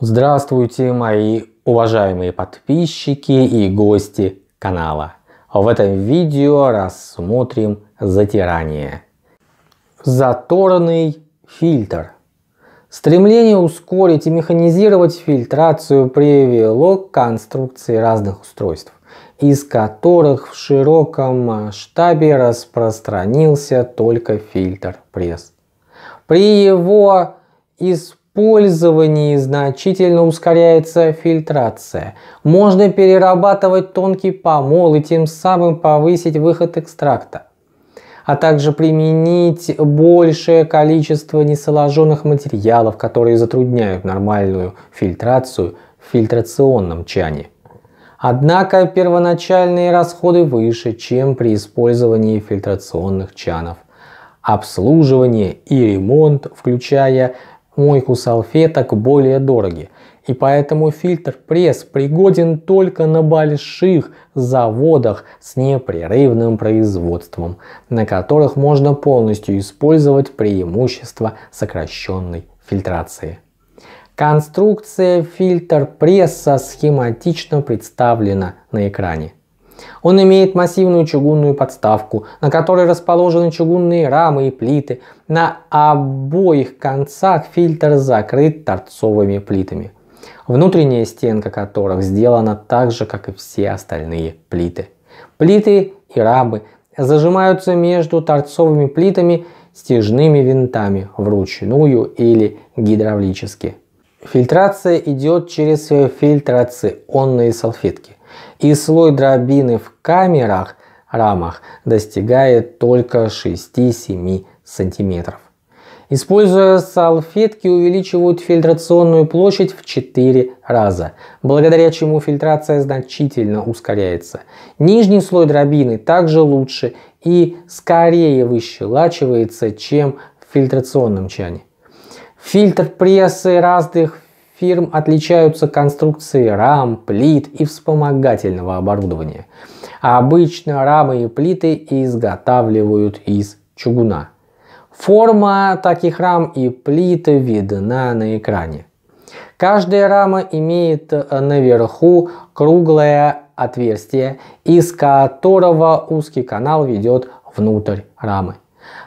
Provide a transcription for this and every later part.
Здравствуйте, мои уважаемые подписчики и гости канала. В этом видео рассмотрим затирание. Заторный фильтр. Стремление ускорить и механизировать фильтрацию привело к конструкции разных устройств, из которых в широком масштабе распространился только фильтр пресс. При его использовании пользовании значительно ускоряется фильтрация. Можно перерабатывать тонкий помол и тем самым повысить выход экстракта а также применить большее количество несоложенных материалов, которые затрудняют нормальную фильтрацию в фильтрационном чане. Однако первоначальные расходы выше, чем при использовании фильтрационных чанов. Обслуживание и ремонт, включая мойку салфеток более дороги. И поэтому фильтр пресс пригоден только на больших заводах с непрерывным производством, на которых можно полностью использовать преимущество сокращенной фильтрации. Конструкция фильтр пресса схематично представлена на экране. Он имеет массивную чугунную подставку, на которой расположены чугунные рамы и плиты. На обоих концах фильтр закрыт торцовыми плитами, внутренняя стенка которых сделана так же, как и все остальные плиты. Плиты и рамы зажимаются между торцовыми плитами стяжными винтами вручную или гидравлически. Фильтрация идет через фильтрационные салфетки – и слой дробины в камерах, рамах достигает только 6-7 см. Используя салфетки, увеличивают фильтрационную площадь в 4 раза, благодаря чему фильтрация значительно ускоряется. Нижний слой дробины также лучше и скорее выщелачивается, чем в фильтрационном чане. Фильтр прессы разных фирм отличаются конструкции рам, плит и вспомогательного оборудования. А обычно рамы и плиты изготавливают из чугуна. Форма таких рам и плит видна на экране. Каждая рама имеет э, наверху круглое отверстие, из которого узкий канал ведет внутрь рамы.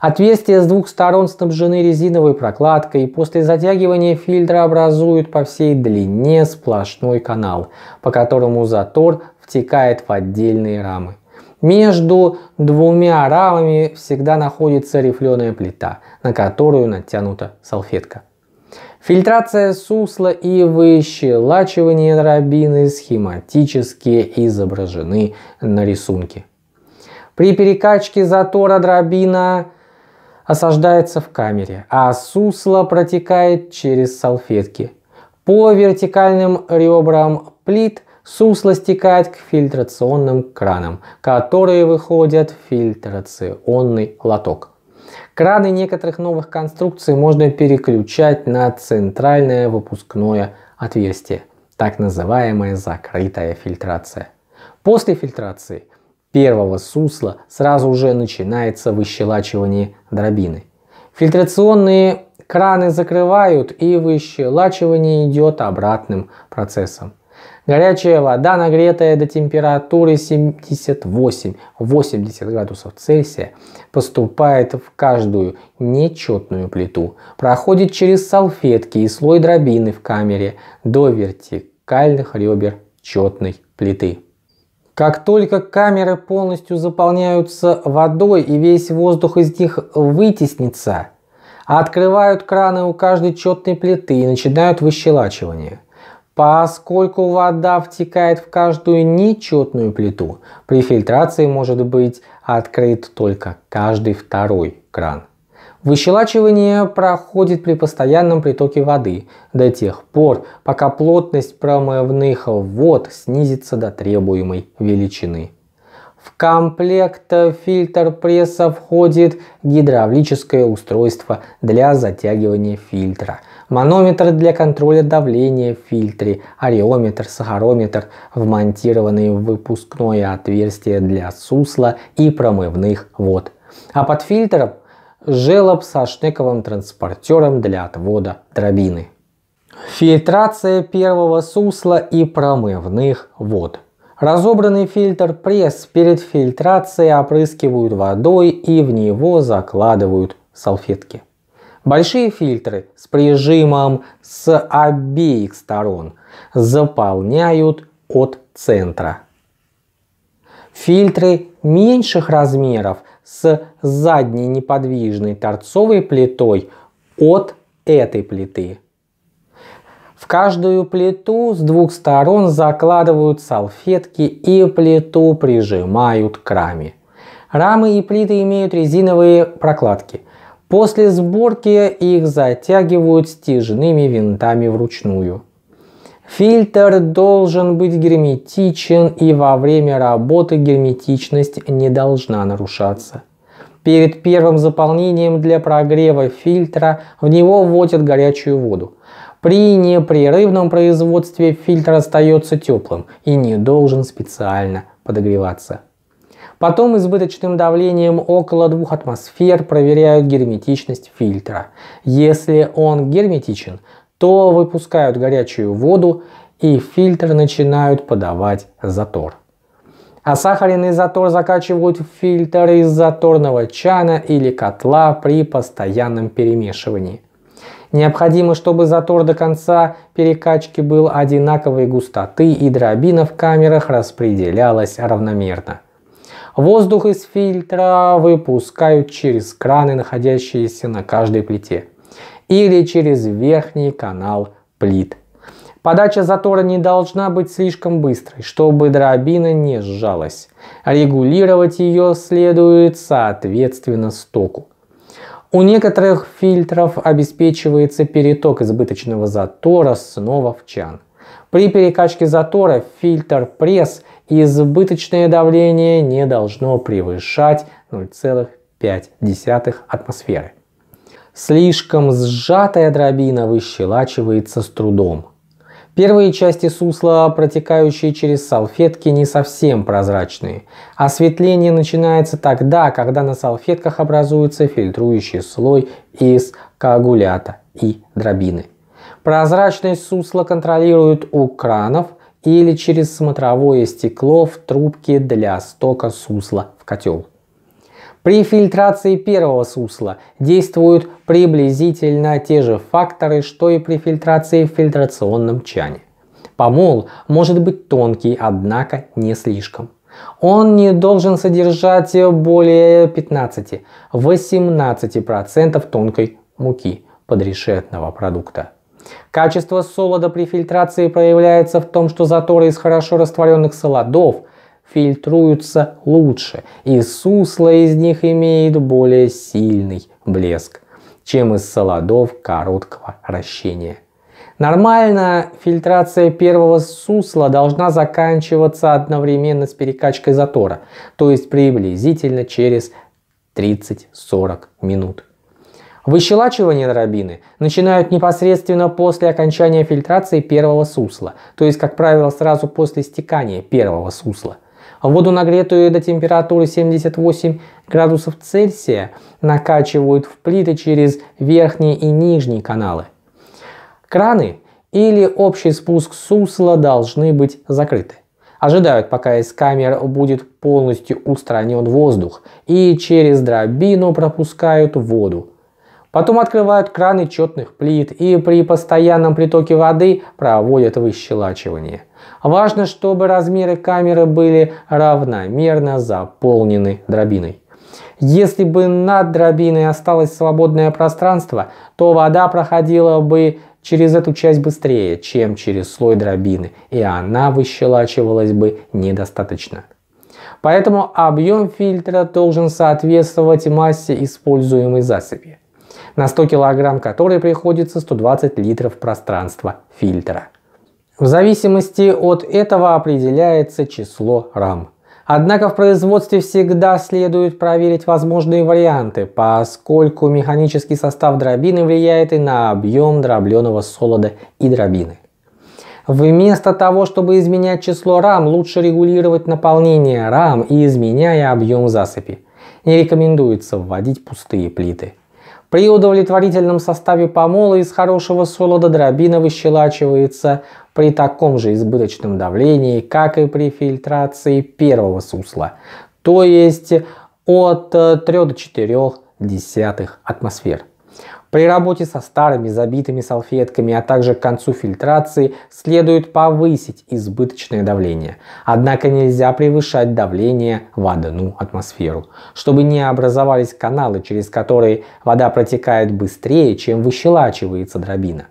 Отверстия с двух сторон снабжены резиновой прокладкой и после затягивания фильтра образуют по всей длине сплошной канал, по которому затор втекает в отдельные рамы. Между двумя рамами всегда находится рифленая плита, на которую натянута салфетка. Фильтрация сусла и выщелачивание дробины схематически изображены на рисунке. При перекачке затора дробина осаждается в камере, а сусло протекает через салфетки. По вертикальным ребрам плит сусло стекает к фильтрационным кранам, которые выходят в фильтрационный лоток. Краны некоторых новых конструкций можно переключать на центральное выпускное отверстие, так называемая закрытая фильтрация. После фильтрации первого сусла сразу уже начинается выщелачивание дробины. Фильтрационные краны закрывают и выщелачивание идет обратным процессом. Горячая вода, нагретая до температуры 78-80 градусов Цельсия, поступает в каждую нечетную плиту, проходит через салфетки и слой дробины в камере до вертикальных ребер четной плиты. Как только камеры полностью заполняются водой и весь воздух из них вытеснится, открывают краны у каждой четной плиты и начинают выщелачивание. Поскольку вода втекает в каждую нечетную плиту, при фильтрации может быть открыт только каждый второй кран. Выщелачивание проходит при постоянном притоке воды до тех пор, пока плотность промывных вод снизится до требуемой величины. В комплект фильтр пресса входит гидравлическое устройство для затягивания фильтра, манометр для контроля давления в фильтре, ареометр, сахарометр, вмонтированные в выпускное отверстие для сусла и промывных вод. А под фильтром желоб со штековым транспортером для отвода дробины. Фильтрация первого сусла и промывных вод. Разобранный фильтр пресс перед фильтрацией опрыскивают водой и в него закладывают салфетки. Большие фильтры с прижимом с обеих сторон заполняют от центра. Фильтры меньших размеров – с задней неподвижной торцовой плитой от этой плиты. В каждую плиту с двух сторон закладывают салфетки и плиту прижимают к раме. Рамы и плиты имеют резиновые прокладки. После сборки их затягивают стяжными винтами вручную. Фильтр должен быть герметичен и во время работы герметичность не должна нарушаться. Перед первым заполнением для прогрева фильтра в него вводят горячую воду. При непрерывном производстве фильтр остается теплым и не должен специально подогреваться. Потом избыточным давлением около 2 атмосфер проверяют герметичность фильтра. Если он герметичен, то выпускают горячую воду и фильтр начинают подавать затор. А сахарный затор закачивают в фильтр из заторного чана или котла при постоянном перемешивании. Необходимо, чтобы затор до конца перекачки был одинаковой густоты и дробина в камерах распределялась равномерно. Воздух из фильтра выпускают через краны, находящиеся на каждой плите или через верхний канал плит. Подача затора не должна быть слишком быстрой, чтобы дробина не сжалась. Регулировать ее следует соответственно стоку. У некоторых фильтров обеспечивается переток избыточного затора снова в чан. При перекачке затора фильтр пресс избыточное давление не должно превышать 0,5 атмосферы. Слишком сжатая дробина выщелачивается с трудом. Первые части сусла, протекающие через салфетки, не совсем прозрачные. Осветление начинается тогда, когда на салфетках образуется фильтрующий слой из коагулята и дробины. Прозрачность сусла контролируют у кранов или через смотровое стекло в трубке для стока сусла в котел. При фильтрации первого сусла действуют приблизительно те же факторы, что и при фильтрации в фильтрационном чане. Помол может быть тонкий, однако не слишком. Он не должен содержать более 15-18% тонкой муки подрешетного продукта. Качество солода при фильтрации проявляется в том, что заторы из хорошо растворенных солодов – фильтруются лучше, и сусло из них имеет более сильный блеск, чем из солодов короткого вращения. Нормально фильтрация первого сусла должна заканчиваться одновременно с перекачкой затора, то есть приблизительно через 30-40 минут. Выщелачивание дробины начинают непосредственно после окончания фильтрации первого сусла, то есть, как правило, сразу после стекания первого сусла. Воду нагретую до температуры 78 градусов Цельсия накачивают в плиты через верхние и нижние каналы. Краны или общий спуск сусла должны быть закрыты. Ожидают, пока из камер будет полностью устранен воздух и через дробину пропускают воду. Потом открывают краны четных плит и при постоянном притоке воды проводят выщелачивание – Важно, чтобы размеры камеры были равномерно заполнены дробиной. Если бы над дробиной осталось свободное пространство, то вода проходила бы через эту часть быстрее, чем через слой дробины, и она выщелачивалась бы недостаточно. Поэтому объем фильтра должен соответствовать массе используемой засыпи, на 100 кг которой приходится 120 литров пространства фильтра. В зависимости от этого определяется число рам. Однако в производстве всегда следует проверить возможные варианты, поскольку механический состав дробины влияет и на объем дробленого солода и дробины. Вместо того, чтобы изменять число рам, лучше регулировать наполнение рам и изменяя объем засыпи. Не рекомендуется вводить пустые плиты. При удовлетворительном составе помола из хорошего солода дробина выщелачивается при таком же избыточном давлении, как и при фильтрации первого сусла, то есть от 3 до 4 десятых атмосфер. При работе со старыми забитыми салфетками, а также к концу фильтрации следует повысить избыточное давление. Однако нельзя превышать давление в одну атмосферу, чтобы не образовались каналы, через которые вода протекает быстрее, чем выщелачивается дробина.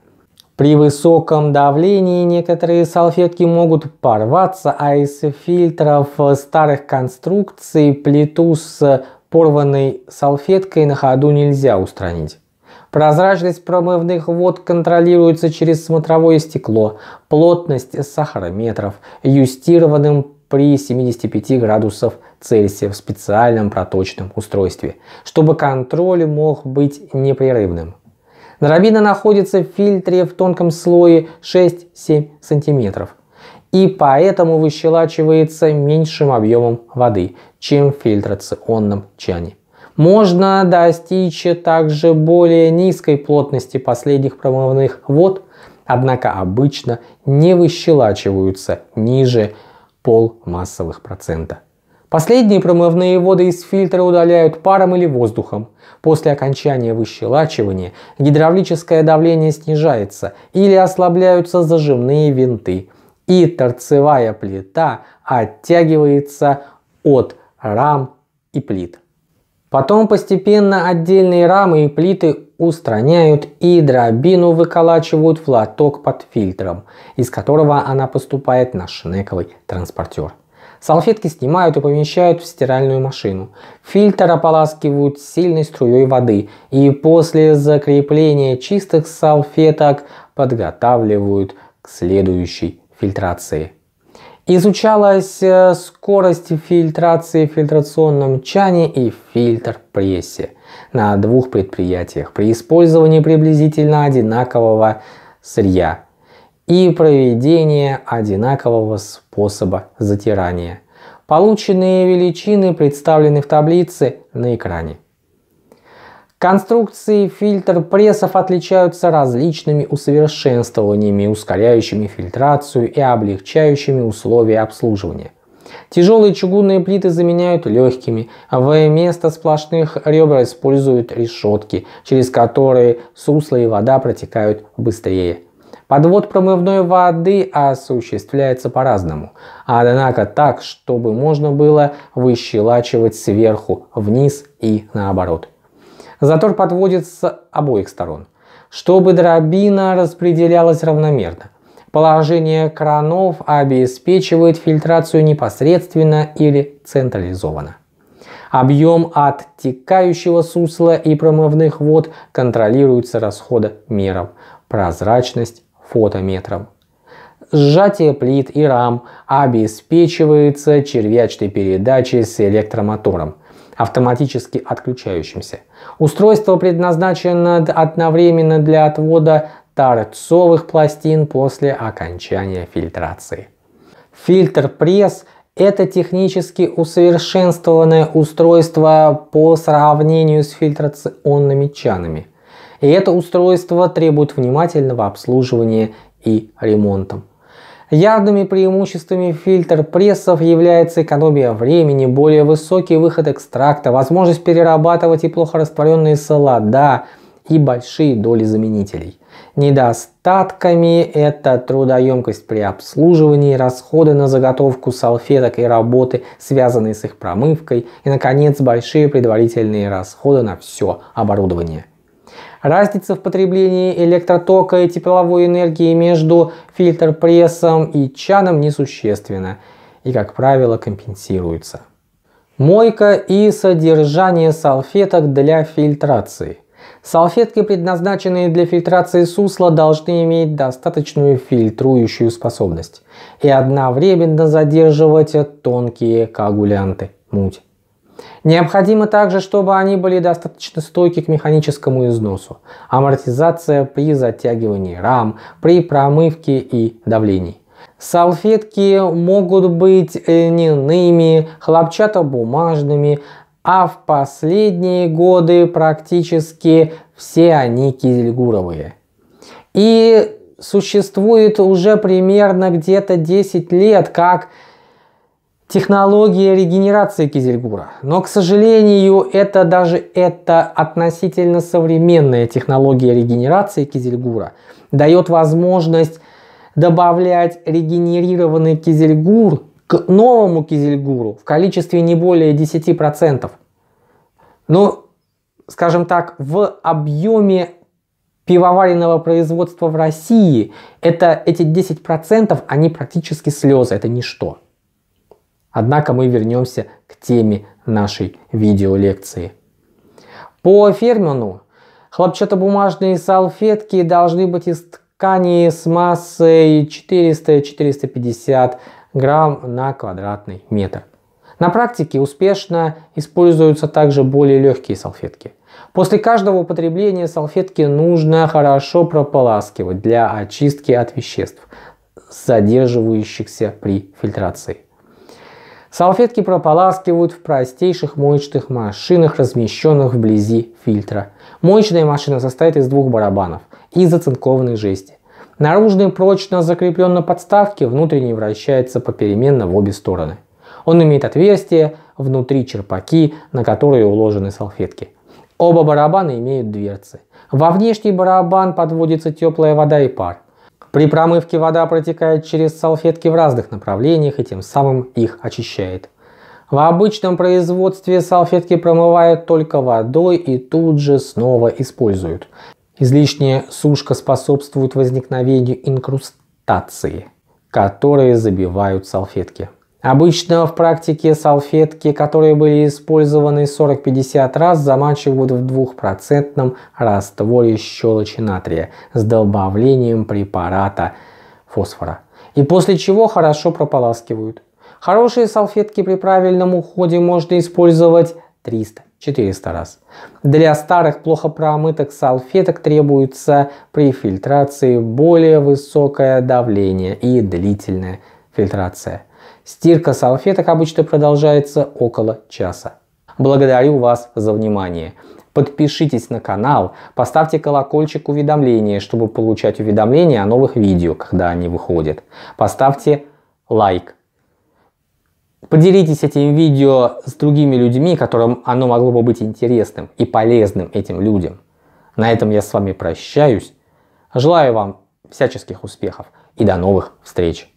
При высоком давлении некоторые салфетки могут порваться, а из фильтров старых конструкций плиту с порванной салфеткой на ходу нельзя устранить. Прозрачность промывных вод контролируется через смотровое стекло, плотность сахарометров, юстированным при 75 градусов Цельсия в специальном проточном устройстве, чтобы контроль мог быть непрерывным. Дробина находится в фильтре в тонком слое 6-7 см и поэтому выщелачивается меньшим объемом воды, чем в фильтрационном чане. Можно достичь также более низкой плотности последних промывных вод, однако обычно не выщелачиваются ниже полмассовых массовых процента. Последние промывные воды из фильтра удаляют паром или воздухом. После окончания выщелачивания гидравлическое давление снижается или ослабляются зажимные винты, и торцевая плита оттягивается от рам и плит. Потом постепенно отдельные рамы и плиты устраняют и дробину выколачивают в лоток под фильтром, из которого она поступает на шнековый транспортер. Салфетки снимают и помещают в стиральную машину. Фильтр ополаскивают сильной струей воды и после закрепления чистых салфеток подготавливают к следующей фильтрации. Изучалась э, скорость фильтрации в фильтрационном чане и фильтр-прессе на двух предприятиях при использовании приблизительно одинакового сырья и проведение одинакового способа затирания. Полученные величины представлены в таблице на экране. Конструкции фильтр-прессов отличаются различными усовершенствованиями, ускоряющими фильтрацию и облегчающими условия обслуживания. Тяжелые чугунные плиты заменяют легкими, а вместо сплошных ребер используют решетки, через которые сусло и вода протекают быстрее. Подвод промывной воды осуществляется по-разному, однако так, чтобы можно было выщелачивать сверху вниз и наоборот. Затор подводится с обоих сторон, чтобы дробина распределялась равномерно. Положение кранов обеспечивает фильтрацию непосредственно или централизованно. Объем оттекающего сусла и промывных вод контролируется расходомером, прозрачность фотометром. Сжатие плит и рам обеспечивается червячной передачей с электромотором – автоматически отключающимся. Устройство предназначено одновременно для отвода торцовых пластин после окончания фильтрации. Фильтр пресс – это технически усовершенствованное устройство по сравнению с фильтрационными чанами. И это устройство требует внимательного обслуживания и ремонта. Явными преимуществами фильтр-прессов является экономия времени, более высокий выход экстракта, возможность перерабатывать и плохо растворенные солода и большие доли заменителей. Недостатками это трудоемкость при обслуживании, расходы на заготовку салфеток и работы, связанные с их промывкой, и, наконец, большие предварительные расходы на все оборудование. Разница в потреблении электротока и тепловой энергии между фильтр-прессом и чаном несущественна и, как правило, компенсируется. Мойка и содержание салфеток для фильтрации. Салфетки, предназначенные для фильтрации сусла, должны иметь достаточную фильтрующую способность и одновременно задерживать тонкие коагулянты, муть. Необходимо также, чтобы они были достаточно стойки к механическому износу. Амортизация при затягивании рам, при промывке и давлении. Салфетки могут быть льняными, э, хлопчатобумажными, а в последние годы практически все они кизельгуровые. И существует уже примерно где-то 10 лет, как технология регенерации Кизельгура. Но, к сожалению, это даже это относительно современная технология регенерации Кизельгура дает возможность добавлять регенерированный Кизельгур к новому Кизельгуру в количестве не более 10%. Но, ну, скажем так, в объеме пивоваренного производства в России это, эти 10% они практически слезы, это ничто. Однако мы вернемся к теме нашей видеолекции. По Фермину хлопчатобумажные салфетки должны быть из ткани с массой 400-450 грамм на квадратный метр. На практике успешно используются также более легкие салфетки. После каждого употребления салфетки нужно хорошо прополаскивать для очистки от веществ, задерживающихся при фильтрации. Салфетки прополаскивают в простейших моечных машинах, размещенных вблизи фильтра. Моечная машина состоит из двух барабанов из оцинкованной жести. Наружный прочно закреплен на подставке, внутренний вращается попеременно в обе стороны. Он имеет отверстия, внутри черпаки, на которые уложены салфетки. Оба барабана имеют дверцы. Во внешний барабан подводится теплая вода и пар. При промывке вода протекает через салфетки в разных направлениях и тем самым их очищает. В обычном производстве салфетки промывают только водой и тут же снова используют. Излишняя сушка способствует возникновению инкрустации, которые забивают салфетки. Обычно в практике салфетки, которые были использованы 40-50 раз, замачивают в 2% растворе щелочи натрия с добавлением препарата фосфора. И после чего хорошо прополаскивают. Хорошие салфетки при правильном уходе можно использовать 300. 400 раз. Для старых плохо промытых салфеток требуется при фильтрации более высокое давление и длительная фильтрация – Стирка салфеток обычно продолжается около часа. Благодарю вас за внимание. Подпишитесь на канал, поставьте колокольчик уведомления, чтобы получать уведомления о новых видео, когда они выходят. Поставьте лайк. Поделитесь этим видео с другими людьми, которым оно могло бы быть интересным и полезным этим людям. На этом я с вами прощаюсь. Желаю вам всяческих успехов и до новых встреч!